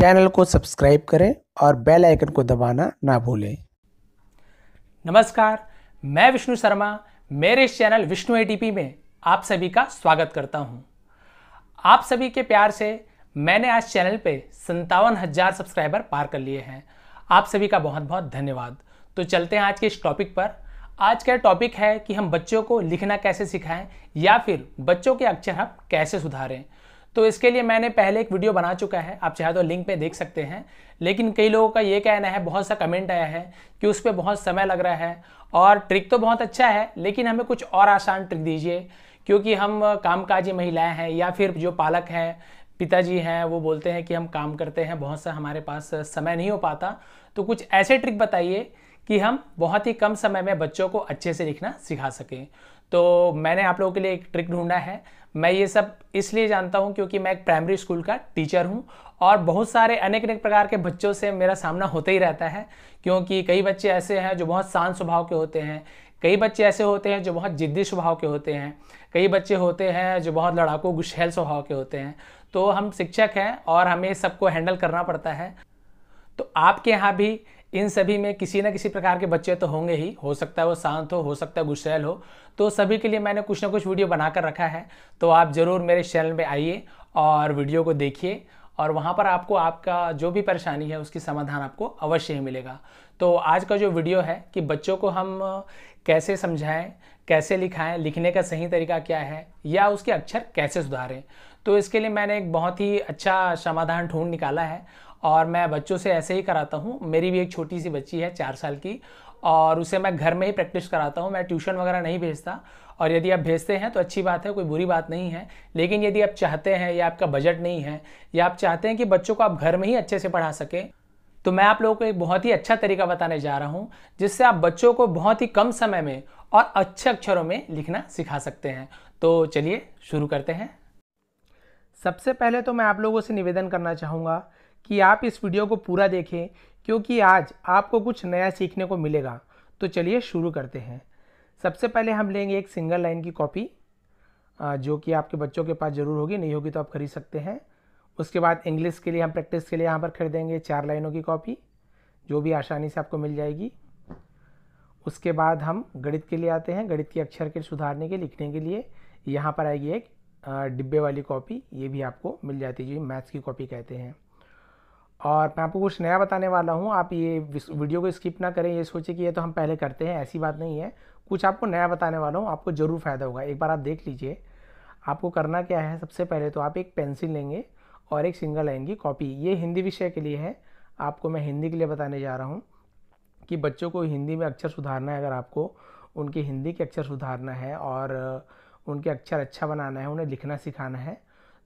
Channel को subscribe करें और बेल आइकन को दबाना ना भूलें नमस्कार मैं विष्णु शर्मा मेरे इस चैनल विष्णु एटीपी में आप सभी का स्वागत करता हूं। आप सभी के प्यार से मैंने आज चैनल पे संतावन हजार सब्सक्राइबर पार कर लिए हैं आप सभी का बहुत बहुत धन्यवाद तो चलते हैं आज के इस टॉपिक पर आज का टॉपिक है कि हम बच्चों को लिखना कैसे सिखाएं या फिर बच्चों के अक्षर हम कैसे सुधारें तो इसके लिए मैंने पहले एक वीडियो बना चुका है आप चाहे तो लिंक पे देख सकते हैं लेकिन कई लोगों का ये कहना है बहुत सा कमेंट आया है कि उस पर बहुत समय लग रहा है और ट्रिक तो बहुत अच्छा है लेकिन हमें कुछ और आसान ट्रिक दीजिए क्योंकि हम कामकाजी महिलाएं हैं या फिर जो पालक हैं पिताजी हैं वो बोलते हैं कि हम काम करते हैं बहुत सा हमारे पास समय नहीं हो पाता तो कुछ ऐसे ट्रिक बताइए कि हम बहुत ही कम समय में बच्चों को अच्छे से लिखना सिखा सकें तो मैंने आप लोगों के लिए एक ट्रिक ढूंढा है मैं ये सब इसलिए जानता हूँ क्योंकि मैं एक प्राइमरी स्कूल का टीचर हूँ और बहुत सारे अनेक अनेक प्रकार के बच्चों से मेरा सामना होते ही रहता है क्योंकि कई बच्चे ऐसे हैं जो बहुत शांत स्वभाव के होते हैं कई बच्चे ऐसे होते हैं जो बहुत जिद्दी स्वभाव के होते हैं कई बच्चे होते हैं जो बहुत लड़ाकू गुशहल स्वभाव के होते हैं तो हम शिक्षक हैं और हमें सबको हैंडल करना पड़ता है तो आपके यहाँ भी इन सभी में किसी ना किसी प्रकार के बच्चे तो होंगे ही हो सकता है वो शांत हो हो सकता है गुस्सैल हो तो सभी के लिए मैंने कुछ ना कुछ वीडियो बनाकर रखा है तो आप ज़रूर मेरे चैनल पर आइए और वीडियो को देखिए और वहाँ पर आपको आपका जो भी परेशानी है उसकी समाधान आपको अवश्य ही मिलेगा तो आज का जो वीडियो है कि बच्चों को हम कैसे समझाएं कैसे लिखाएं लिखने का सही तरीका क्या है या उसके अक्षर कैसे सुधारें तो इसके लिए मैंने एक बहुत ही अच्छा समाधान ढूंढ निकाला है और मैं बच्चों से ऐसे ही कराता हूँ मेरी भी एक छोटी सी बच्ची है चार साल की और उसे मैं घर में ही प्रैक्टिस कराता हूँ मैं ट्यूशन वगैरह नहीं भेजता और यदि आप भेजते हैं तो अच्छी बात है कोई बुरी बात नहीं है लेकिन यदि आप चाहते हैं या आपका बजट नहीं है या आप चाहते हैं कि बच्चों को आप घर में ही अच्छे से पढ़ा सकें तो मैं आप लोगों को एक बहुत ही अच्छा तरीका बताने जा रहा हूँ जिससे आप बच्चों को बहुत ही कम समय में और अच्छे अक्षरों में लिखना सिखा सकते हैं तो चलिए शुरू करते हैं सबसे पहले तो मैं आप लोगों से निवेदन करना चाहूँगा कि आप इस वीडियो को पूरा देखें क्योंकि आज आपको कुछ नया सीखने को मिलेगा तो चलिए शुरू करते हैं सबसे पहले हम लेंगे एक सिंगल लाइन की कॉपी जो कि आपके बच्चों के पास ज़रूर होगी नहीं होगी तो आप खरीद सकते हैं उसके बाद इंग्लिश के लिए हम प्रैक्टिस के लिए यहाँ पर खरीदेंगे चार लाइनों की कॉपी जो भी आसानी से आपको मिल जाएगी उसके बाद हम गणित के लिए आते हैं गणित के अक्षर के सुधारने के लिखने के लिए यहाँ पर आएगी एक डिब्बे वाली कॉपी ये भी आपको मिल जाती है जो मैथ्स की कॉपी कहते हैं और मैं आपको कुछ नया बताने वाला हूँ आप ये वीडियो को स्किप ना करें ये सोचें कि ये तो हम पहले करते हैं ऐसी बात नहीं है कुछ आपको नया बताने वाला हूँ आपको ज़रूर फ़ायदा होगा एक बार आप देख लीजिए आपको करना क्या है सबसे पहले तो आप एक पेंसिल लेंगे और एक सिंगल लाइन की कॉपी ये हिंदी विषय के लिए है आपको मैं हिंदी के लिए बताने जा रहा हूँ कि बच्चों को हिंदी में अक्षर सुधारना है अगर आपको उनके हिंदी के अक्षर सुधारना है और उनके अक्षर अच्छा बनाना है उन्हें लिखना सिखाना है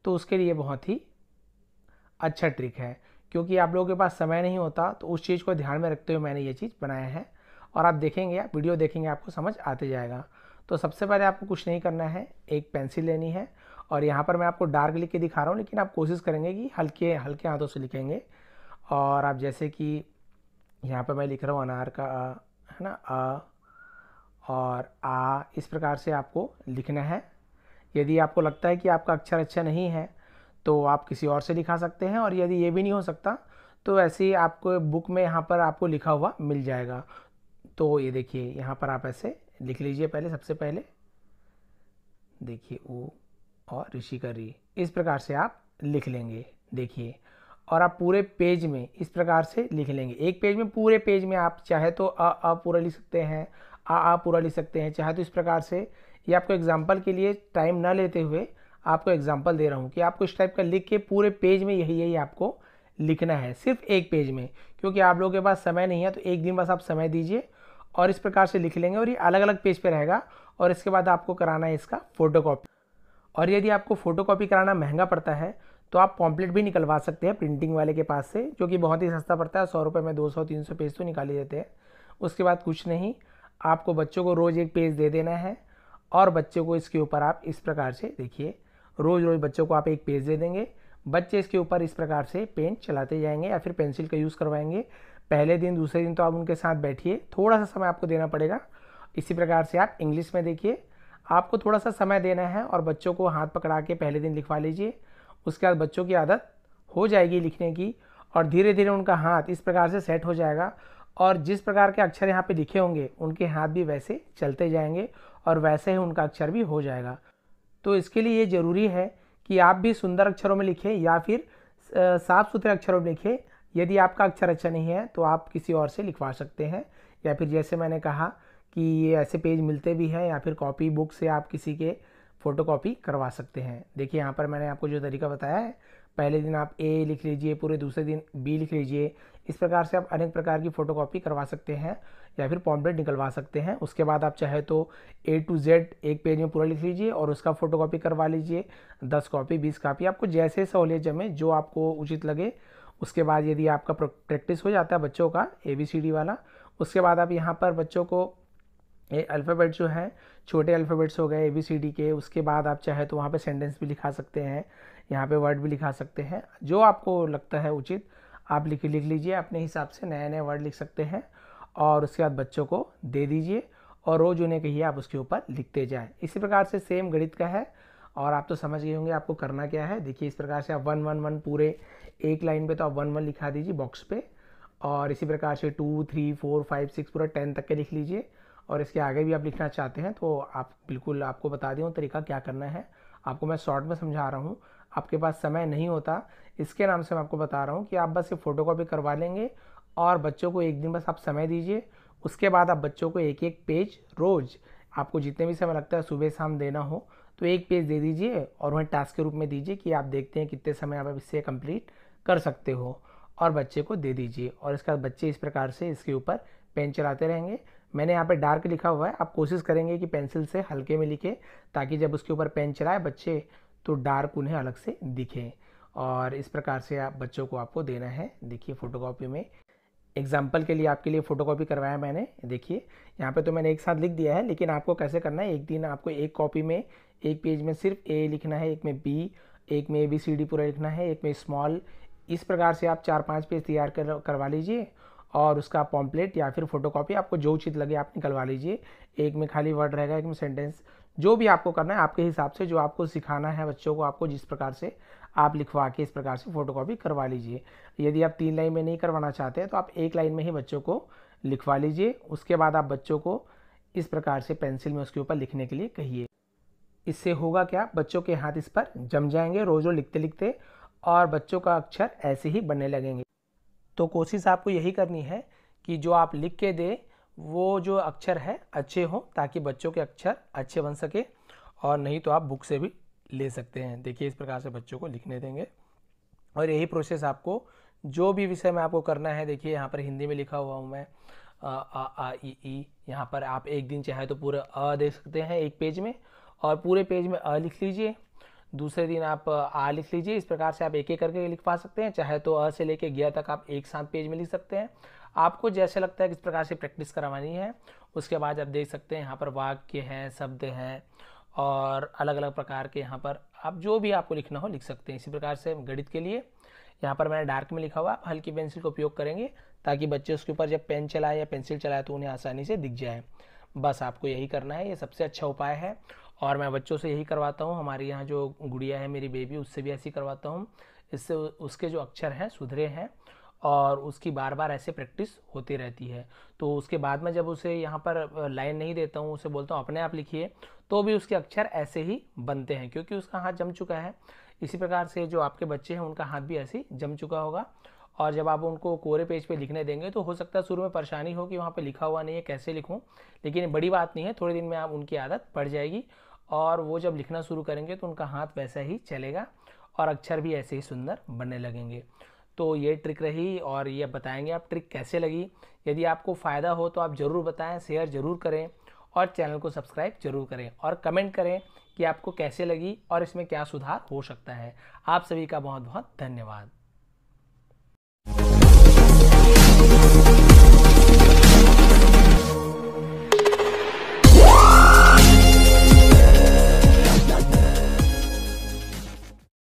तो उसके लिए बहुत ही अच्छा ट्रिक है क्योंकि आप लोगों के पास समय नहीं होता तो उस चीज़ को ध्यान में रखते हुए मैंने ये चीज़ बनाया है और आप देखेंगे आप वीडियो देखेंगे आपको समझ आते जाएगा तो सबसे पहले आपको कुछ नहीं करना है एक पेंसिल लेनी है और यहाँ पर मैं आपको डार्क लिख के दिखा रहा हूँ लेकिन आप कोशिश करेंगे कि हल्के हल्के हाथों से लिखेंगे और आप जैसे कि यहाँ पर मैं लिख रहा हूँ अनार का आ, है ना आ और आ इस प्रकार से आपको लिखना है यदि आपको लगता है कि आपका अक्षर अच्छा नहीं है तो आप किसी और से दिखा सकते हैं और यदि ये भी नहीं हो सकता तो ऐसे ही आपको बुक में यहाँ पर आपको लिखा हुआ मिल जाएगा तो ये देखिए यहाँ पर आप ऐसे लिख लीजिए पहले सबसे पहले देखिए ओ और ऋषि का री इस प्रकार से आप लिख लेंगे देखिए और आप पूरे पेज में इस प्रकार से लिख लेंगे एक पेज में पूरे पेज में आप चाहे तो अ अ पूरा लिख सकते हैं आ आ पूरा लिख सकते हैं चाहे तो इस प्रकार से ये आपको एग्जाम्पल के लिए टाइम ना लेते हुए आपको एग्जाम्पल दे रहा हूँ कि आपको इस टाइप का लिख के पूरे पेज में यही यही आपको लिखना है सिर्फ एक पेज में क्योंकि आप लोगों के पास समय नहीं है तो एक दिन बस आप समय दीजिए और इस प्रकार से लिख लेंगे और ये अलग अलग पेज पे रहेगा और इसके बाद आपको कराना है इसका फ़ोटोकॉपी और यदि आपको फ़ोटोकॉपी कराना महंगा पड़ता है तो आप पॉम्पलेट भी निकलवा सकते हैं प्रिंटिंग वाले के पास से जो कि बहुत ही सस्ता पड़ता है सौ रुपये में दो सौ तीन सौ पेज तो निकाल ही देते हैं उसके बाद कुछ नहीं आपको बच्चों को रोज़ एक पेज दे देना है और बच्चों को इसके ऊपर आप इस प्रकार से देखिए रोज़ रोज़ बच्चों को आप एक पेज दे देंगे बच्चे इसके ऊपर इस प्रकार से पेन चलाते जाएंगे या फिर पेंसिल का यूज़ करवाएंगे पहले दिन दूसरे दिन तो आप उनके साथ बैठिए थोड़ा सा समय आपको देना पड़ेगा इसी प्रकार से आप इंग्लिश में देखिए आपको थोड़ा सा समय देना है और बच्चों को हाथ पकड़ा के पहले दिन लिखवा लीजिए उसके बाद बच्चों की आदत हो जाएगी लिखने की और धीरे धीरे उनका हाथ इस प्रकार से सेट हो जाएगा और जिस प्रकार के अक्षर यहाँ पे लिखे होंगे उनके हाथ भी वैसे चलते जाएंगे और वैसे ही उनका अक्षर भी हो जाएगा तो इसके लिए ये ज़रूरी है कि आप भी सुंदर अक्षरों में लिखें या फिर साफ सुथरे अक्षरों में लिखें यदि आपका अक्षर अच्छा नहीं है तो आप किसी और से लिखवा सकते हैं या फिर जैसे मैंने कहा कि ये ऐसे पेज मिलते भी हैं या फिर कॉपी बुक से आप किसी के फ़ोटो करवा सकते हैं देखिए यहाँ पर मैंने आपको जो तरीका बताया है पहले दिन आप ए लिख लीजिए पूरे दूसरे दिन बी लिख लीजिए इस प्रकार से आप अनेक प्रकार की फ़ोटोकॉपी करवा सकते हैं या फिर पॉम्पलेट निकलवा सकते हैं उसके बाद आप चाहे तो ए टू जेड एक पेज में पूरा लिख लीजिए और उसका फ़ोटोकॉपी करवा लीजिए दस कॉपी बीस कॉपी आपको जैसे सहूलियत जमे जो आपको उचित लगे उसके बाद यदि आपका प्रैक्टिस हो जाता है बच्चों का ए बी सी डी वाला उसके बाद आप यहाँ पर बच्चों को ये अल्फ़ाबेट जो है छोटे अल्फ़ाबेट्स हो गए ए बी सी डी के उसके बाद आप चाहे तो वहाँ पे सेंटेंस भी लिखा सकते हैं यहाँ पे वर्ड भी लिखा सकते हैं जो आपको लगता है उचित आप लिख लिख लीजिए अपने हिसाब से नए नए वर्ड लिख सकते हैं और उसके बाद बच्चों को दे दीजिए और रोज़ उन्हें कहिए आप उसके ऊपर लिखते जाएँ इसी प्रकार से सेम गणित का है और आप तो समझ गए होंगे आपको करना क्या है देखिए इस प्रकार से आप वन वन वन पूरे एक लाइन पे तो आप वन वन लिखा दीजिए बॉक्स पे और इसी प्रकार से two three four five six पूरा टेन तक के लिख लीजिए और इसके आगे भी आप लिखना चाहते हैं तो आप बिल्कुल आपको बता दें तरीका क्या करना है आपको मैं शॉर्ट में समझा रहा हूँ आपके पास समय नहीं होता इसके नाम से मैं आपको बता रहा हूँ कि आप बस ये फ़ोटो करवा लेंगे और बच्चों को एक दिन बस आप समय दीजिए उसके बाद आप बच्चों को एक एक पेज रोज़ आपको जितने भी समय लगता है सुबह शाम देना हो तो एक पेज दे दीजिए और उन्हें टास्क के रूप में दीजिए कि आप देखते हैं कितने समय आप इससे कंप्लीट कर सकते हो और बच्चे को दे दीजिए और इसके बाद बच्चे इस प्रकार से इसके ऊपर पेन चलाते रहेंगे मैंने यहाँ पे डार्क लिखा हुआ है आप कोशिश करेंगे कि पेंसिल से हल्के में लिखे ताकि जब उसके ऊपर पेन चलाए बच्चे तो डार्क उन्हें अलग से दिखे और इस प्रकार से आप बच्चों को आपको देना है देखिए फ़ोटोकॉपी में एग्जाम्पल के लिए आपके लिए फ़ोटोकॉपी करवाया मैंने देखिए यहाँ पे तो मैंने एक साथ लिख दिया है लेकिन आपको कैसे करना है एक दिन आपको एक कॉपी में एक पेज में सिर्फ ए लिखना है एक में बी एक में ए बी सी डी पूरा लिखना है एक में स्मॉल इस प्रकार से आप चार पाँच पेज तैयार कर करवा लीजिए और उसका पॉम्पलेट या फिर फोटोकॉपी आपको जो उचित लगे आप निकलवा लीजिए एक में खाली वर्ड रहेगा एक में सेंटेंस जो भी आपको करना है आपके हिसाब से जो आपको सिखाना है बच्चों को आपको जिस प्रकार से आप लिखवा के इस प्रकार से फ़ोटोकॉपी करवा लीजिए यदि आप तीन लाइन में नहीं करवाना चाहते हैं तो आप एक लाइन में ही बच्चों को लिखवा लीजिए उसके बाद आप बच्चों को इस प्रकार से पेंसिल में उसके ऊपर लिखने के लिए कहिए इससे होगा क्या बच्चों के हाथ इस पर जम जाएंगे रोज़ रोज़ लिखते लिखते और बच्चों का अक्षर ऐसे ही बनने लगेंगे तो कोशिश आपको यही करनी है कि जो आप लिख के दें वो जो अक्षर है अच्छे हों ताकि बच्चों के अक्षर अच्छे बन सके और नहीं तो आप बुक से भी ले सकते हैं देखिए इस प्रकार से बच्चों को लिखने देंगे और यही प्रोसेस आपको जो भी विषय में आपको करना है देखिए यहाँ पर हिंदी में लिखा हुआ हूँ मैं आ आ, आ ई ई यहाँ पर आप एक दिन चाहे तो पूरा अ दे सकते हैं एक पेज में और पूरे पेज में अ लिख लीजिए दूसरे दिन आप आ लिख लीजिए इस प्रकार से आप एक एक करके लिखवा सकते हैं चाहे तो अ से लेके गया तक आप एक साथ पेज में लिख सकते हैं आपको जैसे लगता है किस प्रकार से प्रैक्टिस करवानी है उसके बाद आप देख सकते हैं यहाँ पर वाक्य हैं शब्द हैं और अलग अलग प्रकार के यहाँ पर आप जो भी आपको लिखना हो लिख सकते हैं इसी प्रकार से गणित के लिए यहाँ पर मैंने डार्क में लिखा हुआ आप हल्की पेंसिल का उपयोग करेंगे ताकि बच्चे उसके ऊपर जब पेन चलाए या पेंसिल चलाए तो उन्हें आसानी से दिख जाए बस आपको यही करना है ये सबसे अच्छा उपाय है और मैं बच्चों से यही करवाता हूँ हमारे यहाँ जो गुड़िया है मेरी बेबी उससे भी ऐसी करवाता हूँ इससे उसके जो अक्षर हैं सुधरे हैं और उसकी बार बार ऐसे प्रैक्टिस होती रहती है तो उसके बाद में जब उसे यहाँ पर लाइन नहीं देता हूँ उसे बोलता हूँ अपने आप लिखिए तो भी उसके अक्षर ऐसे ही बनते हैं क्योंकि उसका हाथ जम चुका है इसी प्रकार से जो आपके बच्चे हैं उनका हाथ भी ऐसे ही जम चुका होगा और जब आप उनको कोरे पेज पे लिखने देंगे तो हो सकता है शुरू में परेशानी हो कि वहाँ पे लिखा हुआ नहीं है कैसे लिखूँ लेकिन बड़ी बात नहीं है थोड़े दिन में आप उनकी आदत पड़ जाएगी और वो जब लिखना शुरू करेंगे तो उनका हाथ वैसा ही चलेगा और अक्षर भी ऐसे ही सुंदर बनने लगेंगे तो ये ट्रिक रही और ये बताएंगे आप ट्रिक कैसे लगी यदि आपको फ़ायदा हो तो आप ज़रूर बताएं शेयर ज़रूर करें और चैनल को सब्सक्राइब जरूर करें और कमेंट करें कि आपको कैसे लगी और इसमें क्या सुधार हो सकता है आप सभी का बहुत बहुत धन्यवाद